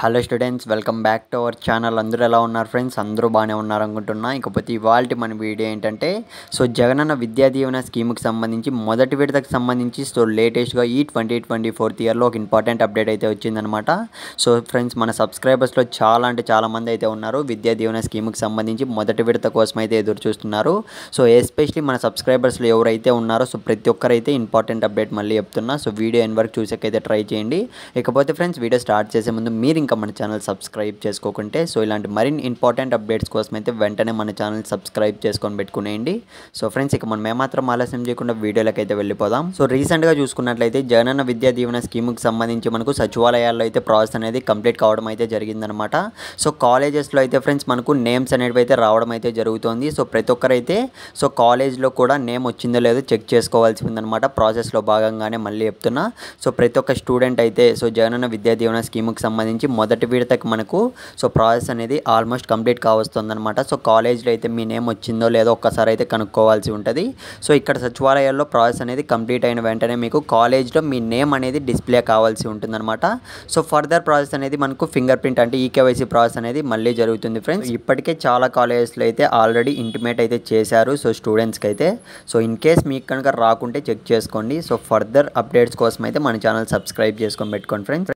hello students welcome back to our channel అందరూ ఎలా ఉన్నారు ఫ్రెండ్స్ అందరూ బాగానే ఉన్నారు అనుకుంటున్నా ఇకపోతే ఇవాళ మన వీడియో ఏంటంటే సో జగనన్న విద్యా దీవెన స్కీమ్కి సంబంధించి మొదటి విడతకు సంబంధించి సో లేటెస్ట్గా ఈ ట్వంటీ ట్వంటీ ఫోర్త్ ఇయర్లో ఒక ఇంపార్టెంట్ అప్డేట్ అయితే వచ్చిందనమాట సో ఫ్రెండ్స్ మన సబ్స్క్రైబర్స్లో చాలా అంటే చాలామంది అయితే ఉన్నారు విద్యా దీవెన స్కీమ్కి సంబంధించి మొదటి విడత కోసం అయితే ఎదురు చూస్తున్నారు సో ఎస్పెషలీ మన సబ్స్క్రైబర్స్లో ఎవరైతే ఉన్నారో సో ప్రతి ఒక్కరైతే ఇంపార్టెంట్ అప్డేట్ మళ్ళీ చెప్తున్నా సో వీడియో ఎన్ వరకు చూసాకైతే ట్రై చేయండి ఇకపోతే ఫ్రెండ్స్ వీడియో స్టార్ట్ చేసే ముందు మీరు ఇంకా మన ఛానల్ సబ్స్క్రైబ్ చేసుకోకుంటే సో ఇలాంటి మరిన్ని ఇంపార్టెంట్ అప్డేట్స్ కోసం అయితే వెంటనే మన ఛానల్ సబ్స్క్రైబ్ చేసుకొని పెట్టుకునేయండి సో ఫ్రెండ్స్ ఇక మనం ఏమాత్రం ఆలస్యం చేయకుండా వీడియోలకు అయితే వెళ్ళిపోదాం సో రీసెంట్గా చూసుకున్నట్లయితే జగనన్న విద్యా దీవెన స్కీమ్కి సంబంధించి మనకు సచివాలయాల్లో అయితే ప్రాసెస్ అనేది కంప్లీట్ కావడం అయితే జరిగిందనమాట సో కాలేజెస్లో అయితే ఫ్రెండ్స్ మనకు నేమ్స్ అనేవి అయితే రావడం అయితే జరుగుతుంది సో ప్రతి ఒక్కరైతే సో కాలేజ్లో కూడా నేమ్ వచ్చిందో లేదో చెక్ చేసుకోవాల్సి ఉందనమాట ప్రాసెస్లో భాగంగానే మళ్ళీ చెప్తున్నా సో ప్రతి ఒక్క స్టూడెంట్ అయితే సో జగనన్న విద్యా దీవెన స్కీమ్కి సంబంధించి మొదటి విడతకి మనకు సో ప్రాసెస్ అనేది ఆల్మోస్ట్ కంప్లీట్ కావస్తుందన్నమాట సో కాలేజ్లో అయితే మీ నేమ్ వచ్చిందో లేదో ఒక్కసారి అయితే కనుక్కోవాల్సి ఉంటుంది సో ఇక్కడ సచివాలయాల్లో ప్రాసెస్ అనేది కంప్లీట్ అయిన వెంటనే మీకు కాలేజ్లో మీ నేమ్ అనేది డిస్ప్లే కావాల్సి ఉంటుందన్నమాట సో ఫర్దర్ ప్రాసెస్ అనేది మనకు ఫింగర్ ప్రింట్ అంటే ఈకేవైసీ ప్రాసెస్ అనేది మళ్ళీ జరుగుతుంది ఫ్రెండ్స్ ఇప్పటికే చాలా కాలేజెస్లో అయితే ఆల్రెడీ ఇంటిమేట్ అయితే చేశారు సో స్టూడెంట్స్కి అయితే సో ఇన్ కేస్ మీకు కనుక రాకుంటే చెక్ చేసుకోండి సో ఫర్దర్ అప్డేట్స్ కోసం అయితే మన ఛానల్ సబ్స్క్రైబ్ చేసుకొని పెట్టుకోండి ఫ్రెండ్స్